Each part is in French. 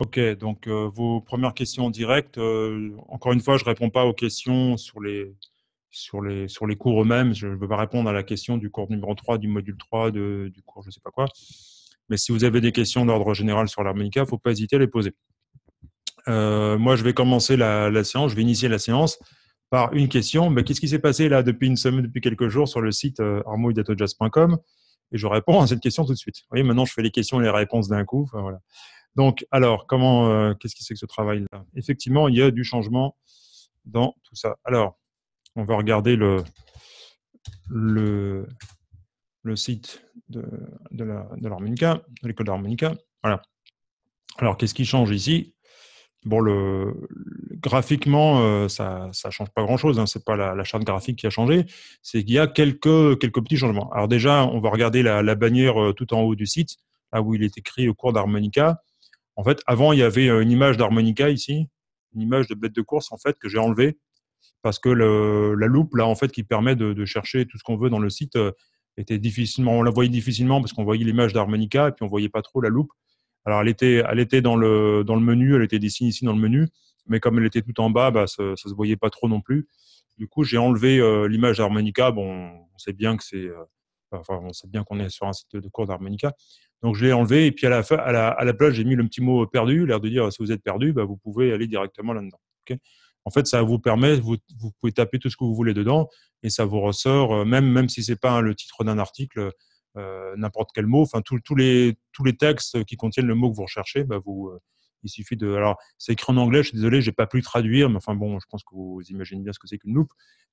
Ok, donc euh, vos premières questions en direct. Euh, encore une fois, je ne réponds pas aux questions sur les, sur les, sur les cours eux-mêmes. Je ne veux pas répondre à la question du cours numéro 3, du module 3, du cours je ne sais pas quoi. Mais si vous avez des questions d'ordre général sur l'harmonica, il ne faut pas hésiter à les poser. Euh, moi, je vais commencer la, séance, je vais initier la séance par une question. Mais bah, qu'est-ce qui s'est passé là depuis une semaine, depuis quelques jours sur le site harmoidatojazz.com Et je réponds à cette question tout de suite. Vous voyez, maintenant, je fais les questions et les réponses d'un coup. voilà. Donc, alors, comment, euh, qu'est-ce que c'est que ce travail-là Effectivement, il y a du changement dans tout ça. Alors, on va regarder le, le, site de, l'harmonica, de l'école d'harmonica. Voilà. Alors, qu'est-ce qui change ici Bon, graphiquement, euh, ça ne change pas grand-chose. Ce hein. c'est pas la, charte graphique qui a changé. C'est qu'il y a quelques, quelques petits changements. Alors déjà, on va regarder la, bannière euh, tout en haut du site, là où il est écrit au cours d'harmonica. En fait, avant, il y avait euh, une image d'harmonica ici, une image de bête de course, en fait, que j'ai enlevée parce que la loupe, là, en fait, qui permet de, chercher tout ce qu'on veut dans le site, euh, était difficilement, on la voyait difficilement parce qu'on voyait l'image d'harmonica et puis on voyait pas trop la loupe. Alors, elle était, dans le, menu, elle était dessinée ici dans le menu, mais comme elle était tout en bas, bah, ça, ne se voyait pas trop non plus. Du coup, j'ai enlevé euh, l'image d'harmonica. Bon, on sait bien que c'est, on sait bien qu'on est sur un site de course d'harmonica, donc je l'ai enlevé et puis à la, fin, à la, place, j'ai mis le petit mot perdu, l'air de dire si vous êtes perdu, bah, vous pouvez aller directement là-dedans. en fait, ça vous permet, vous, pouvez taper tout ce que vous voulez dedans et ça vous ressort, euh, même, même si ce n'est pas hein, le titre d'un article, euh, n'importe quel mot, enfin tous les, tous les textes qui contiennent le mot que vous recherchez, bah, vous, euh, il suffit de. Alors, c'est écrit en anglais, je suis désolé, j'ai pas pu traduire, mais enfin bon, je pense que vous imaginez bien ce que c'est qu'une loupe.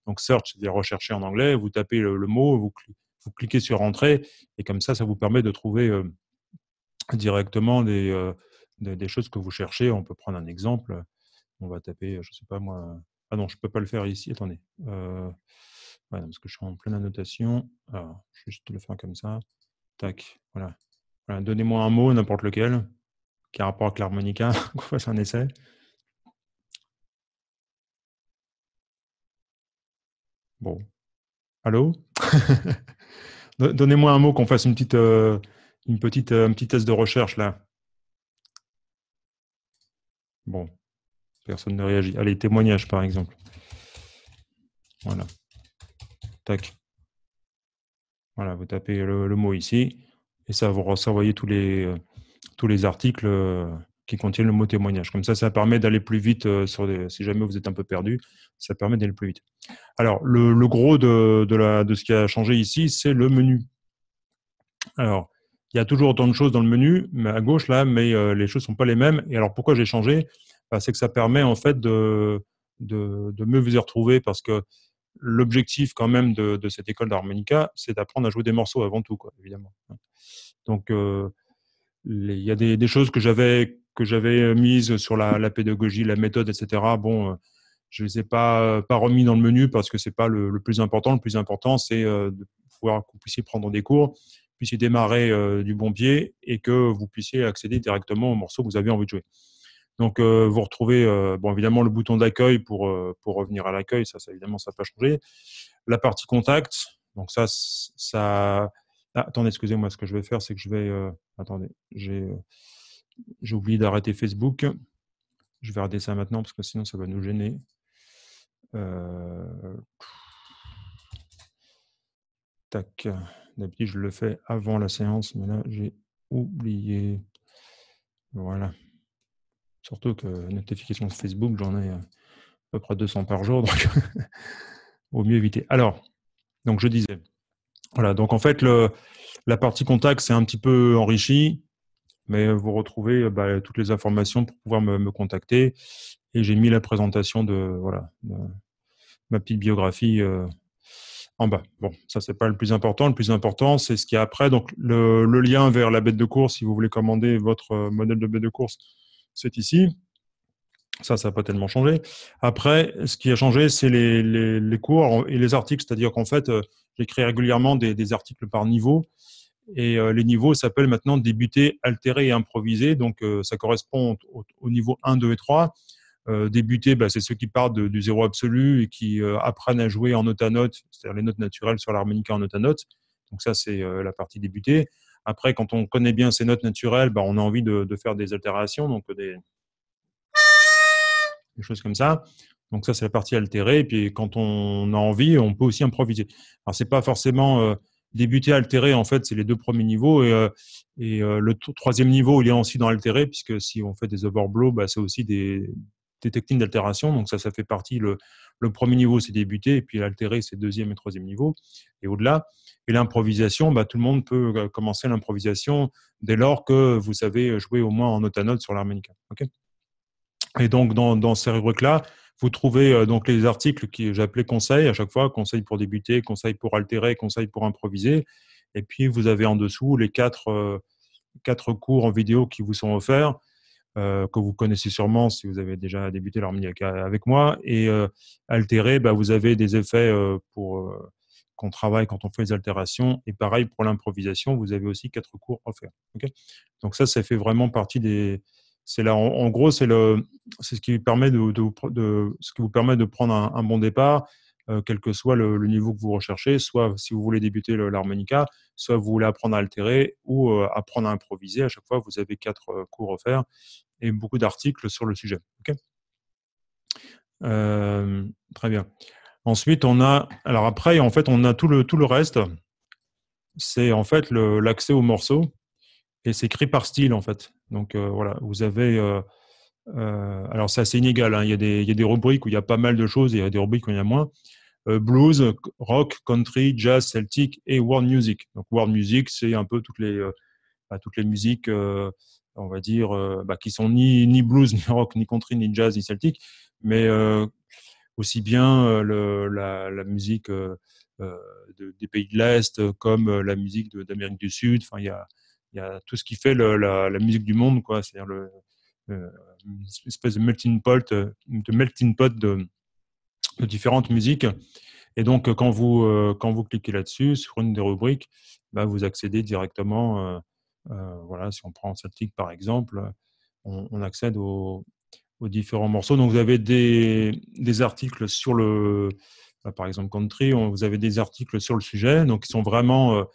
Donc, search, c'est-à-dire rechercher en anglais, vous tapez le, le mot, vous cliquez vous cliquez sur Entrée et comme ça, ça vous permet de trouver euh, directement euh, des, choses que vous cherchez. On peut prendre un exemple. On va taper, je ne sais pas moi. Ah non, je ne peux pas le faire ici. Attendez. Euh, parce que je suis en pleine annotation. Alors, juste le faire comme ça. Tac. Voilà. voilà Donnez-moi un mot, n'importe lequel, qui a rapport avec l'harmonica. qu'on fasse un essai. Bon. Allô Donnez-moi un mot qu'on fasse une petite, euh, une petite, euh, un petit test de recherche là. Bon, personne ne réagit. Allez, témoignage par exemple. Voilà. Tac. Voilà, vous tapez le, mot ici et ça vous renvoie tous les, tous les articles euh, qui contiennent le mot témoignage. Comme ça, ça permet d'aller plus vite euh, sur si jamais vous êtes un peu perdu, ça permet d'aller plus vite. Alors, le, gros de, de, ce qui a changé ici, c'est le menu. Alors, il y a toujours autant de choses dans le menu, mais à gauche là, mais euh, les choses sont pas les mêmes. Et alors pourquoi j'ai changé bah, C'est que ça permet en fait de, de, mieux vous y retrouver parce que l'objectif quand même de, cette école d'harmonica, c'est d'apprendre à jouer des morceaux avant tout, quoi, évidemment. Donc euh, il y a des, des choses que j'avais que j'avais euh, mises sur la, pédagogie, la méthode, etc. Bon, euh, je ne les ai pas, euh, pas remis dans le menu parce que ce n'est pas le, plus important. Le plus important, c'est de pouvoir que vous puissiez prendre des cours, puissiez démarrer du bon pied et que vous puissiez accéder directement au morceau que vous avez envie de jouer. Donc, vous retrouvez, bon, évidemment, le bouton d'accueil pour, pour revenir à l'accueil, ça, ça, évidemment, ça n'a pas changé. La partie contact, donc ça, ça. Ah, attendez, excusez-moi, ce que je vais faire, c'est que je vais. attendez, j'ai. J'ai oublié d'arrêter Facebook. Je vais arrêter ça maintenant parce que sinon ça va nous gêner. Euh, tac. D'habitude, je le fais avant la séance, mais là, j'ai oublié. Voilà. Surtout que notification de Facebook, j'en ai euh, à peu près 200 par jour, donc au mieux éviter. Alors, donc je disais, voilà, donc en fait, la partie contact, c'est un petit peu enrichi. Mais vous retrouvez bah, toutes les informations pour pouvoir me, contacter. Et j'ai mis la présentation de, voilà, ma petite biographie en bas. Bon, ça, c'est pas le plus important. Le plus important, c'est ce qu'il y a après. Donc, le, lien vers la bête de course, si vous voulez commander votre modèle de bête de course, c'est ici. Ça, ça n'a pas tellement changé. Après, ce qui a changé, c'est les, les, cours et les articles. C'est-à-dire qu'en fait, j'écris régulièrement des, des, articles par niveau. Et euh, les niveaux s'appellent maintenant débuter, altérer et improviser. Donc, euh, ça correspond au, niveau 1, 2 et 3. Euh, débuter, bah, c'est ceux qui partent du zéro absolu et qui apprennent à jouer en note à note, c'est-à-dire les notes naturelles sur l'harmonica en note à note. Donc ça, c'est la partie débutée. Après, quand on connaît bien ces notes naturelles, bah, on a envie de, faire des altérations, donc des... choses comme ça. Donc ça, c'est la partie altérée. Et puis quand on a envie, on peut aussi improviser. Alors c'est pas forcément débuter altéré, en fait, c'est les deux premiers niveaux. Et, euh, euh, le troisième niveau, il est aussi dans altéré, puisque si on fait des overblows, bah, c'est aussi des, techniques d'altération. Donc ça, ça fait partie. Le, premier niveau, c'est débuter, et puis l'altérer, c'est deuxième et troisième niveau, et au-delà. Et l'improvisation, bah, tout le monde peut euh, commencer l'improvisation dès lors que vous savez jouer au moins en à note sur l'harmonica. Ok et donc, dans, ces rubriques-là, vous trouvez euh, donc les articles que j'appelais conseils à chaque fois, conseils pour débuter, conseils pour altérer, conseils pour improviser. Et puis, vous avez en dessous les quatre, euh, quatre cours en vidéo qui vous sont offerts, euh, que vous connaissez sûrement si vous avez déjà débuté l'harmonie avec moi. Et altérer, bah, vous avez des effets pour qu'on travaille quand on fait les altérations. Et pareil, pour l'improvisation, vous avez aussi quatre cours offerts. Donc, ça, ça fait vraiment partie des, c'est là, en, gros, c'est le, c'est ce qui permet de, ce qui vous permet de prendre un, bon départ, euh, quel que soit le, niveau que vous recherchez, soit si vous voulez débuter l'harmonica, soit vous voulez apprendre à altérer ou euh, apprendre à improviser. À chaque fois, vous avez quatre euh, cours offerts et beaucoup d'articles sur le sujet. très bien. Ensuite, on a, alors après, en fait, on a tout le, tout le reste. C'est en fait l'accès aux morceaux et c'est écrit par style en fait. Donc euh, voilà, vous avez. Alors, euh, ça, euh, alors c'est inégal. Hein. Il, y a des, il, rubriques où il y a pas mal de choses et il y a des rubriques où il y a moins. blues, rock, country, jazz, celtique et world music. Donc world music, c'est un peu toutes les bah, toutes les musiques, on va dire, bah, qui sont ni ni blues, ni rock, ni country, ni jazz, ni celtique, mais aussi bien la, musique des pays de l'est comme la musique d'Amérique du Sud. Enfin il y a il y a tout ce qui fait la, musique du monde, quoi. C'est-à-dire le, euh, une espèce de melting pot, euh, de melting pot de, différentes musiques. Et donc, euh, quand vous, quand vous cliquez là-dessus, sur une des rubriques, bah, vous accédez directement, voilà, si on prend Celtic par exemple, on, accède aux, différents morceaux. Donc, vous avez des, des articles sur le, bah, par exemple, country, vous avez des articles sur le sujet, donc ils sont vraiment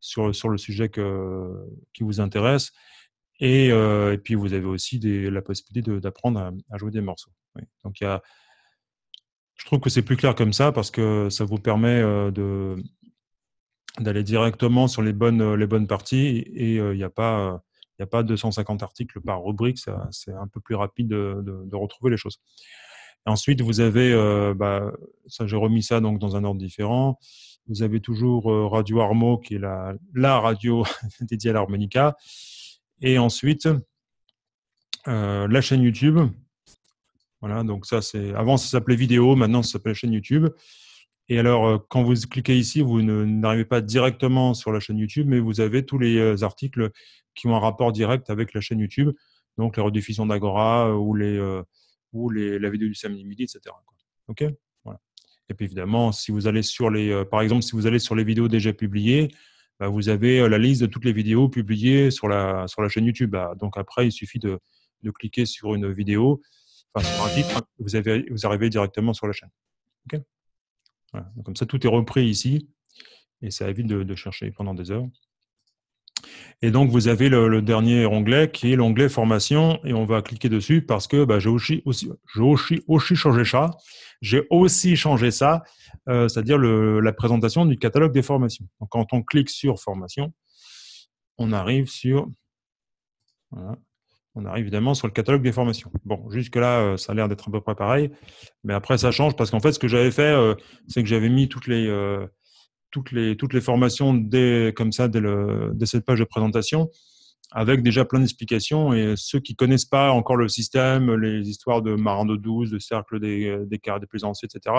sur, sur le sujet qui vous intéresse. Et, euh, et, puis, vous avez aussi la possibilité d'apprendre à, jouer des morceaux. Donc, il y a, je trouve que c'est plus clair comme ça parce que ça vous permet euh, de d'aller directement sur les bonnes, les bonnes parties et euh, il n'y a pas il a pas 250 articles par rubrique, c'est un peu plus rapide de, de retrouver les choses. Ensuite, vous avez, euh, bah, ça j'ai remis ça donc dans un ordre différent. Vous avez toujours euh, Radio Armo, qui est la, la radio dédiée à l'harmonica. Et ensuite, euh, la chaîne YouTube. Voilà, donc ça c'est. Avant ça s'appelait vidéo, maintenant ça s'appelle chaîne YouTube. Et alors, quand vous cliquez ici, vous n'arrivez pas directement sur la chaîne YouTube, mais vous avez tous les articles qui ont un rapport direct avec la chaîne YouTube. Donc, les rediffusions d'Agora ou les, ou la vidéo du samedi midi, etc. Ok, Et puis évidemment, si vous allez sur les, euh, par exemple, si vous allez sur les vidéos déjà publiées, bah, vous avez euh, la liste de toutes les vidéos publiées sur la sur la chaîne YouTube. Bah, donc après, il suffit de, cliquer sur une vidéo, enfin sur un titre, hein, vous avez vous arrivez directement sur la chaîne. Ok. comme ça, tout est repris ici et ça évite de chercher pendant des heures. Et donc, vous avez le, dernier onglet qui est l'onglet formation et on va cliquer dessus parce que bah, j'ai aussi, changé ça. J'ai aussi changé ça, euh, c'est-à-dire la présentation du catalogue des formations. Donc, quand on clique sur formation, on arrive sur. on arrive évidemment sur le catalogue des formations. Bon, jusque-là, euh, ça a l'air d'être à peu près pareil. Mais après, ça change parce qu'en fait, ce que j'avais fait, euh, c'est que j'avais mis toutes les toutes les, toutes les formations dès, comme ça, dès, cette page de présentation, avec déjà plein d'explications. Et ceux qui connaissent pas encore le système, les histoires de Marins de 12, de cercle des, des des plaisanciers, etc.,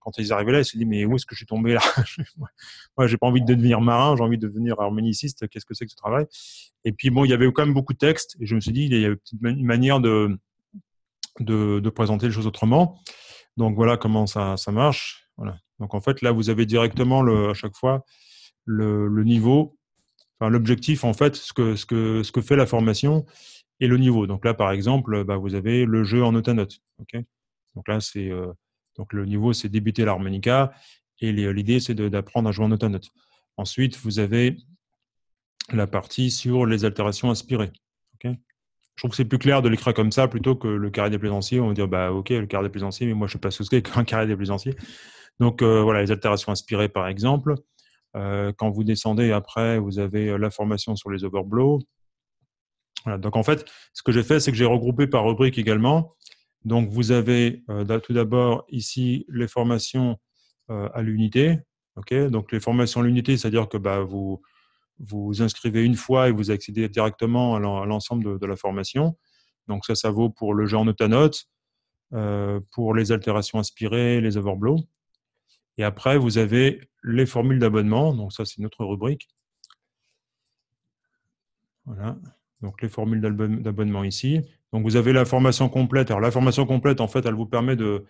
quand ils arrivaient là, ils se disaient Mais où est-ce que je suis tombé là Moi, j'ai pas envie de devenir marin, j'ai envie de devenir harmoniciste. Qu'est-ce que c'est que ce travail Et puis, bon, il y avait quand même beaucoup de textes. Et je me suis dit Il y a une manière de, de, de présenter les choses autrement. Donc, voilà comment ça, ça marche. Voilà. Donc en fait, là, vous avez directement à chaque fois le, niveau, enfin, l'objectif, en fait, ce que, ce, que, ce que fait la formation et le niveau. Donc là, par exemple, bah, vous avez le jeu en autonote. donc là, c'est euh, le niveau, c'est débuter l'harmonica et l'idée, c'est d'apprendre à jouer en note. Ensuite, vous avez la partie sur les altérations inspirées je trouve que c'est plus clair de l'écrire comme ça plutôt que le carré des plaisanciers. On va dire, bah, ok, le carré des plaisanciers, mais moi, je ne sais pas ce que qu'un carré des plaisanciers. Donc, euh, voilà, les altérations inspirées, par exemple. Euh, quand vous descendez après, vous avez euh, la formation sur les overblows. donc, en fait, ce que j'ai fait, c'est que j'ai regroupé par rubrique également. Donc, vous avez tout d'abord ici les formations à l'unité. ok donc, les formations à l'unité, c'est-à-dire que bah, vous, vous inscrivez une fois et vous accédez directement à l'ensemble de, la formation. Donc ça, ça vaut pour le genre notanote, euh, pour les altérations inspirées, les overblows. Et après, vous avez les formules d'abonnement. Donc ça, c'est notre rubrique. Voilà. Donc les formules d'abonnement ici. Donc vous avez la formation complète. Alors la formation complète, en fait, elle vous permet de,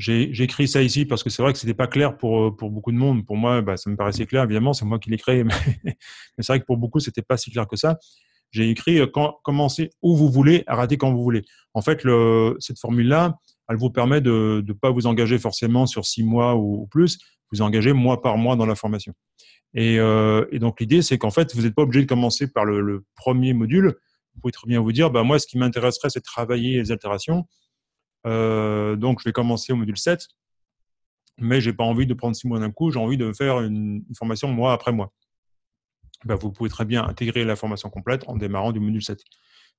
j'ai écrit ça ici parce que c'est vrai que c'était pas clair pour, euh, pour beaucoup de monde. Pour moi, bah, ça me paraissait clair, évidemment, c'est moi qui l'ai créé, mais, c'est vrai que pour beaucoup, c'était pas si clair que ça. J'ai écrit euh, quand, commencez où vous voulez, arrêtez quand vous voulez. En fait, cette formule-là, elle vous permet de ne pas vous engager forcément sur six mois ou, plus, vous engagez mois par mois dans la formation. Et, euh, donc l'idée, c'est qu'en fait, vous n'êtes pas obligé de commencer par le, premier module. Vous pouvez très bien vous dire, bah, moi, ce qui m'intéresserait, c'est de travailler les altérations. Euh, donc, je vais commencer au module 7, mais je n'ai pas envie de prendre six mois d'un coup, j'ai envie de faire une, formation mois après mois. Bah, vous pouvez très bien intégrer la formation complète en démarrant du module 7.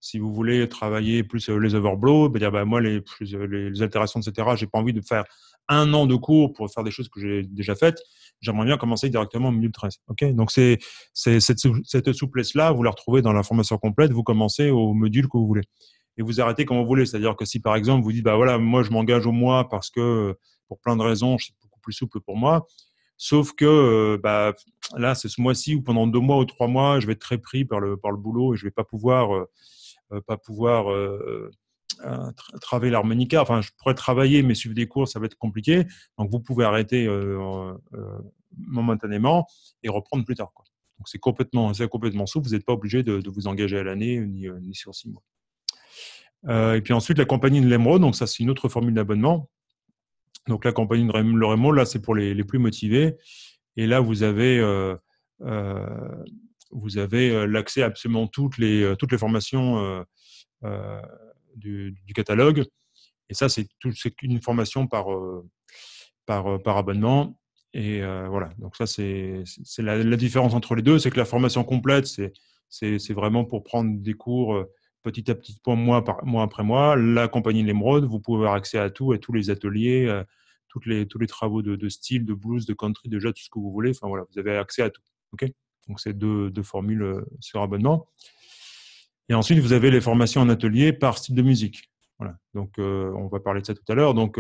Si vous voulez travailler plus euh, les overblows, bah, dire, bah, moi, les, euh, altérations, etc., je n'ai pas envie de faire un an de cours pour faire des choses que j'ai déjà faites. J'aimerais bien commencer directement au module 13. Donc, c'est cette souplesse-là, vous la retrouvez dans la formation complète, vous commencez au module que vous voulez et vous arrêtez quand vous voulez. C'est-à-dire que si par exemple vous dites bah voilà, moi je m'engage au mois parce que pour plein de raisons, c'est beaucoup plus souple pour moi. Sauf que euh, bah, là, c'est ce mois-ci ou pendant deux mois ou trois mois, je vais être très pris par le, par le boulot et je vais pas pouvoir, euh, euh, pas pouvoir travailler l'harmonica. Enfin, je pourrais travailler, mais suivre des cours, ça va être compliqué. Donc, vous pouvez arrêter momentanément et reprendre plus tard. Quoi. Donc, c'est complètement, complètement souple. Vous n'êtes pas obligé de, vous engager à l'année ni sur six mois. Euh, et puis ensuite, la compagnie de l'Emeraude, donc ça, c'est une autre formule d'abonnement. Donc la compagnie de l'Emeraude, là, c'est pour les, les, plus motivés. Et là, vous avez, euh, euh, vous avez l'accès à absolument toutes les, toutes les formations du, catalogue. Et ça, c'est une formation par, par, par abonnement. Et voilà, donc ça, c'est la différence entre les deux. C'est que la formation complète, c'est vraiment pour prendre des cours petit à petit, mois, par, mois après mois. La compagnie de l'Émeraude, vous pouvez avoir accès à tout, à tous les ateliers, euh, tous les travaux de, style, de blues, de country, de jazz, tout ce que vous voulez. Enfin vous avez accès à tout. Donc c'est deux, formules euh, sur abonnement. Et ensuite, vous avez les formations en atelier par style de musique. Donc euh, on va parler de ça tout à l'heure. Donc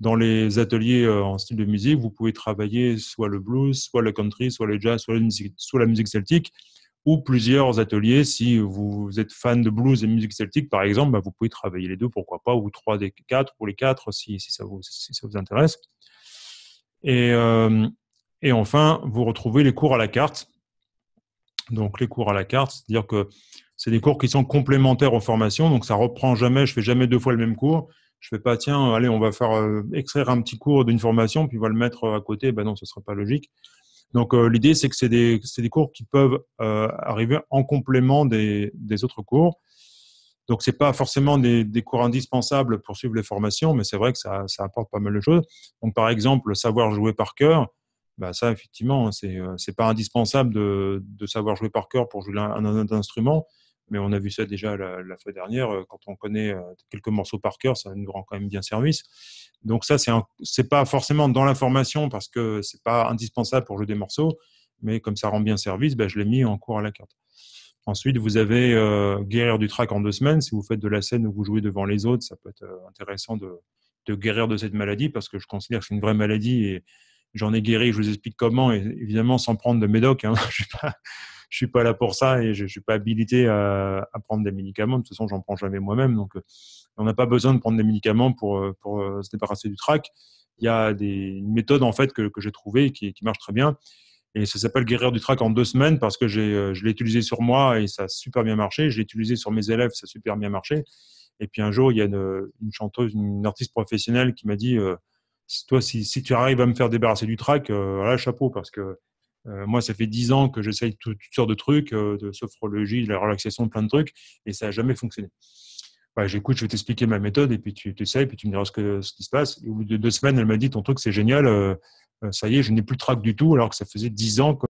dans les ateliers en style de musique, vous pouvez travailler soit le blues, soit le country, soit le jazz, soit la musique celtique ou plusieurs ateliers. Si vous êtes fan de blues et musique celtique, par exemple, bah, vous pouvez travailler les deux, pourquoi pas, ou trois des quatre, ou les quatre, si, ça, vous, ça vous intéresse. Et, euh, et enfin, vous retrouvez les cours à la carte. Donc, les cours à la carte, c'est-à-dire que c'est des cours qui sont complémentaires aux formations, donc ça reprend jamais, je fais jamais deux fois le même cours. Je fais pas, tiens, allez, on va faire euh, extraire un petit cours d'une formation, puis on va le mettre à côté. Ben non, ce ne sera pas logique. Donc euh, l'idée, c'est que c'est des, des, cours qui peuvent euh, arriver en complément des, autres cours. Donc n'est pas forcément des, cours indispensables pour suivre les formations, mais c'est vrai que ça, ça, apporte pas mal de choses. Donc par exemple, savoir jouer par cœur, bah ça effectivement, c'est n'est euh, pas indispensable de, savoir jouer par cœur pour jouer un, un, un instrument, mais on a vu ça déjà la, fois dernière. Euh, quand on connaît euh, quelques morceaux par cœur, ça nous rend quand même bien service. Donc ça, c'est pas forcément dans l'information parce que c'est pas indispensable pour jouer des morceaux, mais comme ça rend bien service, ben je l'ai mis en cours à la carte. Ensuite, vous avez euh, guérir du track en deux semaines. Si vous faites de la scène où vous jouez devant les autres, ça peut être intéressant de, de guérir de cette maladie parce que je considère que c'est une vraie maladie et j'en ai guéri. Je vous explique comment, et évidemment sans prendre de médoc. Hein, je sais pas je suis pas là pour ça et je, ne suis pas habilité à, prendre des médicaments. De toute façon, j'en prends jamais moi-même. Donc, euh, on n'a pas besoin de prendre des médicaments pour, euh, euh, se débarrasser du trac. Il y a des méthode en fait que, j'ai trouvée qui, marche très bien. Et ça s'appelle Guérir du trac en deux semaines parce que je l'ai utilisé sur moi et ça a super bien marché. Je l'ai utilisé sur mes élèves, ça a super bien marché. Et puis un jour, il y a une, chanteuse, une artiste professionnelle qui m'a dit Toi, si, tu arrives à me faire débarrasser du trac, voilà, chapeau, parce que euh, moi, ça fait dix ans que j'essaye toutes, sortes de trucs, euh, de sophrologie, de la relaxation, plein de trucs, et ça n'a jamais fonctionné. Bah, j'écoute, je vais t'expliquer ma méthode, et puis tu essayes, puis tu me diras ce, ce qui se passe. Et au bout de deux semaines, elle m'a dit, ton truc, c'est génial, euh, ça y est, je n'ai plus de trac du tout, alors que ça faisait dix ans que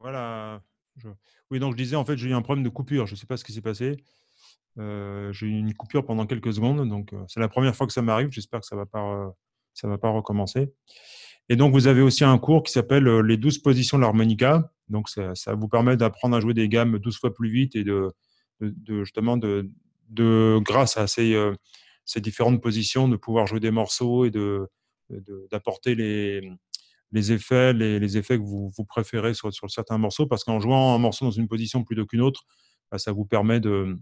Voilà. Oui, donc je disais, en fait, j'ai eu un problème de coupure. Je ne sais pas ce qui s'est passé. Euh, j'ai eu une coupure pendant quelques secondes. Donc, euh, c'est la première fois que ça m'arrive. J'espère que ça ne va, pas, recommencer. Et donc, vous avez aussi un cours qui s'appelle euh, Les 12 positions de l'harmonica. Donc, ça, vous permet d'apprendre à jouer des gammes 12 fois plus vite et de, justement, de, grâce à ces, différentes positions, de pouvoir jouer des morceaux et de, d'apporter les les effets, les, les effets que vous, vous préférez sur, sur, certains morceaux, parce qu'en jouant un morceau dans une position plutôt qu'une autre, bah, ça vous permet de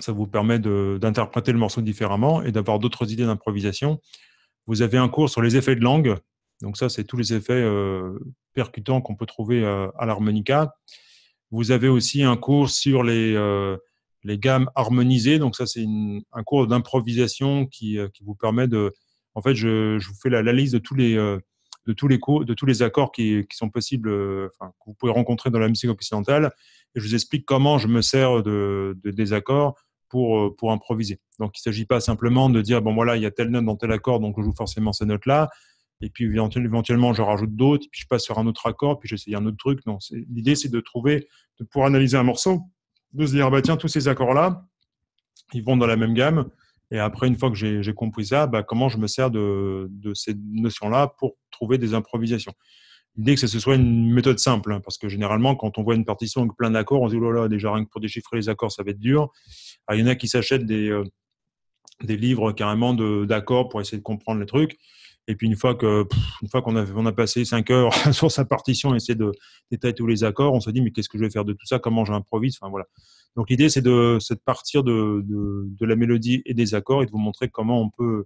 ça vous permet d'interpréter le morceau différemment et d'avoir d'autres idées d'improvisation. Vous avez un cours sur les effets de langue, donc ça c'est tous les effets euh, percutants qu'on peut trouver euh, à l'harmonica. Vous avez aussi un cours sur les, euh, les gammes harmonisées, donc ça c'est un cours d'improvisation qui, qui, vous permet de... En fait, je, je vous fais la, la liste de tous les de tous les accords qui, sont possibles, euh, que vous pouvez rencontrer dans la musique occidentale. Et je vous explique comment je me sers de, des accords pour, euh, pour improviser. Donc, il ne s'agit pas simplement de dire, bon, voilà, il y a telle note dans tel accord, donc je joue forcément ces notes-là. Et puis, éventuellement, je rajoute d'autres, puis je passe sur un autre accord, puis j'essaye un autre truc. Non, l'idée, c'est de trouver, de pouvoir analyser un morceau, de se dire, ah bah, tiens, tous ces accords-là, ils vont dans la même gamme. Et après, une fois que j'ai compris ça, bah, comment je me sers de, de ces notions-là pour trouver des improvisations. L'idée que ce soit une méthode simple, hein, parce que généralement, quand on voit une partition avec plein d'accords, on se dit, oh là là, déjà rien que pour déchiffrer les accords, ça va être dur. Ah, il y en a qui s'achètent des, euh, des livres carrément d'accords pour essayer de comprendre les trucs. Et puis une fois que, une fois qu'on a, on a passé 5 heures sur sa partition, essayer de détailler tous les accords, on se dit mais qu'est-ce que je vais faire de tout ça Comment j'improvise Enfin voilà. Donc l'idée c'est de, de partir de, de, la mélodie et des accords et de vous montrer comment on peut,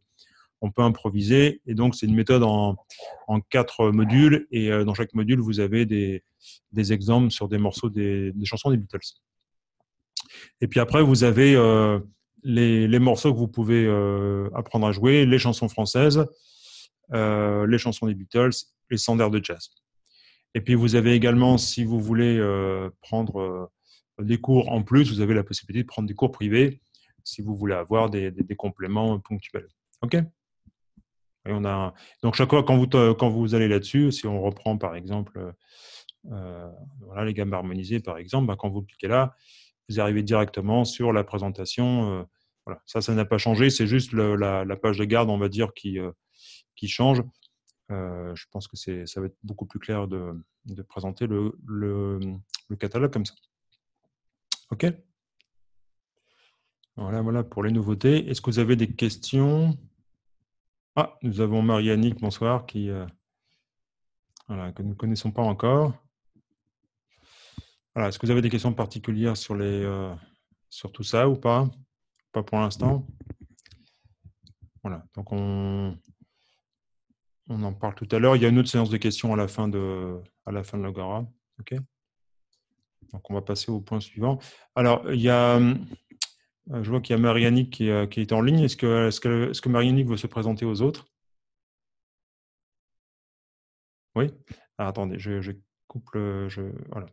on peut improviser. Et donc c'est une méthode en, en quatre modules et euh, dans chaque module vous avez des, des exemples sur des morceaux des, chansons des Beatles. Et puis après vous avez euh, les, les, morceaux que vous pouvez euh, apprendre à jouer, les chansons françaises. Euh, les chansons des Beatles, les standards de jazz. Et puis vous avez également, si vous voulez euh, prendre euh, des cours en plus, vous avez la possibilité de prendre des cours privés si vous voulez avoir des, compléments ponctuels. OK et on a, donc chaque fois quand vous, quand vous allez là-dessus, si on reprend par exemple voilà, les gammes harmonisées par exemple, bah, quand vous cliquez là, vous arrivez directement sur la présentation. voilà. Ça, ça n'a pas changé, c'est juste la, page de garde, on va dire, qui, qui change. Euh, je pense que ça va être beaucoup plus clair de, présenter le, catalogue comme ça. OK Voilà, voilà pour les nouveautés. Est-ce que vous avez des questions Ah, nous avons Marie-Annick, bonsoir, qui, euh, que nous ne connaissons pas encore. Voilà, Est-ce que vous avez des questions particulières sur, les, euh, sur tout ça ou pas Pas pour l'instant. Voilà, donc on, on en parle tout à l'heure. Il y a une autre séance de questions à la fin de, à la fin de OK Donc, on va passer au point suivant. Alors, il y a, euh, je vois qu'il y a Marianne qui, euh, qui, est en ligne. Est-ce que, est-ce que, Marianne veut se présenter aux autres Oui Attendez, je, coupe Je, voilà.